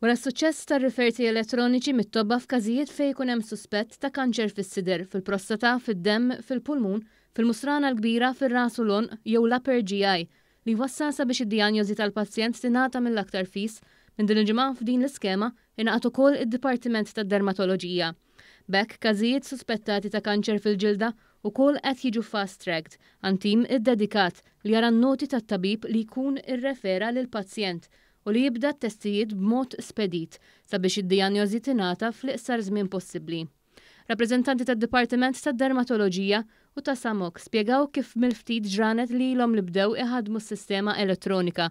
Wara suċċess tar riferti elettroniċi mit-tobba f'każijiet fejn ikun hemm suspett ta' kanċer fis-sider, fil-prostata, fid-demm, fil-pulmun, fil-musrana l-kbira, fir-ras u l on jew l-upper GI li wassal sabiex id dijanjozi tal-pazjent tingħata mill-aktar fis minn din il-ġimgħa f'din l-iskema ingħaqad ukoll id-Dipartiment tad-Dermatoloġija. Bekk każijiet suspettati ta' kanċer fil-ġilda ukoll qed jiġu fast tracked għan tim id-dedikat li jara noti tat-tabib li jkun irrefera lil pazjent u li jibda t-testijiet b'mod spedit sabiex id-dijanjozi tingħata fl-iqsar żmien possibbli. Rappreżentanti tad-Dipartiment tad-Dermatoloġija u ta' Samok spjegaw kif mill-ftit ġranet li l-om li bdew iħadmu s-sistema elettronika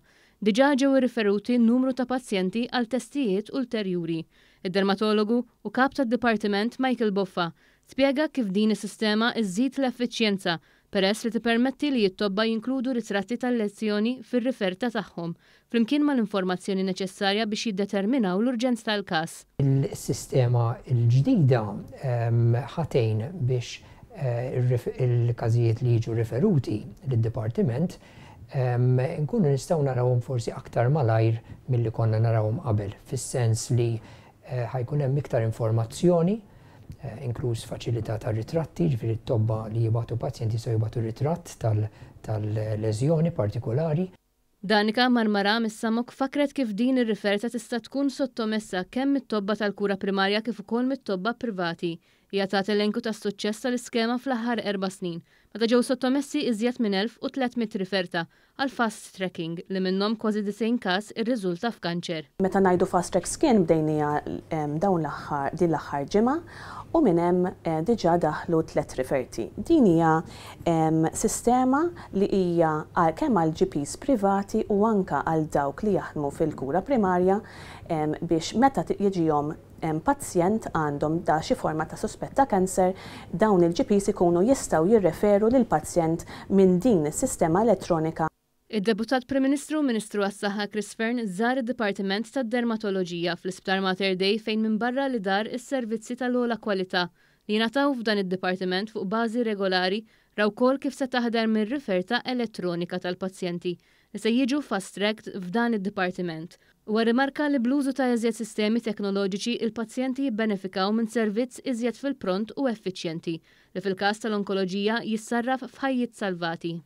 diġa ġew riferuti numru ta' pazjenti għal testijiet ulterjuri. Id-dermatologu u kap tad-Dipartiment Michael Boffa spjega kif din is-sistema iżid l-effiċjenza peress li t-permetti li jittobba jinkludu ritratti tal-lezzjoni fir-riferta tagħhom flimkien mal-informazzjoni neċessarja biex jiddeterminaw l-urġenz tal-każ. Il-sistema l-ġdida ħatejn biex eh, il-każijiet li jiġu riferuti lid-dipartiment nkunu nistgħu narawhom forsi aktar malajr milli konna narawhom qabel, fis-sens li eh, ħajkun hemm iktar informazzjoni Eh, inkluż faċilità tal ritratti, ġifiri t-tobba li jibatu pazjenti so jibatu ritratt tal-leżjoni partikolari. Danika Marmara samok fakret kif din ir-riferta tista' tkun sottomessa kemm mit-tobba tal-kura primarja kif ukoll mit-tobba privati. Hija tat lenku ta' suċċess tal-iskema fl-aħħar erba' snin meta ġew sottomessi iżjed minn 1300 riferta għal fast tracking li minnhom kważi 90 każ irriżulta f'kanċer. Meta ngħidu fast track skin bdejnija dawn l-aħħar din l-aħħar ġimgħa u minn hemm eh, diġà daħlu tliet riferti. Din hija sistema li hija kemm għal GPs privati u anke għal dawk li jaħdmu fil-kura primarja biex meta jiġihom pazjent għandhom da xi forma ta' suspetta kanser dawn il-GPs ikunu jistgħu jirreferu jippreferu lil pazjent minn din is-sistema elettronika. Id-deputat Prim Ministru Ministru għas-Saħħa Chris Fern żar id-Dipartiment tad-Dermatoloġija fl-Isptar Mater Dei fejn minn barra li dar is-servizzi tal-ola kwalità li f'dan id-dipartiment fuq bażi regolari raw kol kif se taħdar mir riferta elettronika tal-pazjenti li se jiġu fast-tracked f'dan id-dipartiment. U rimarka li bluzu ta' eżjed sistemi teknoloġiċi il-pazjenti jibbenefikaw minn servizz iżjed fil-pront u effiċjenti li fil-kas tal-onkoloġija jissarraf f'ħajjiet salvati.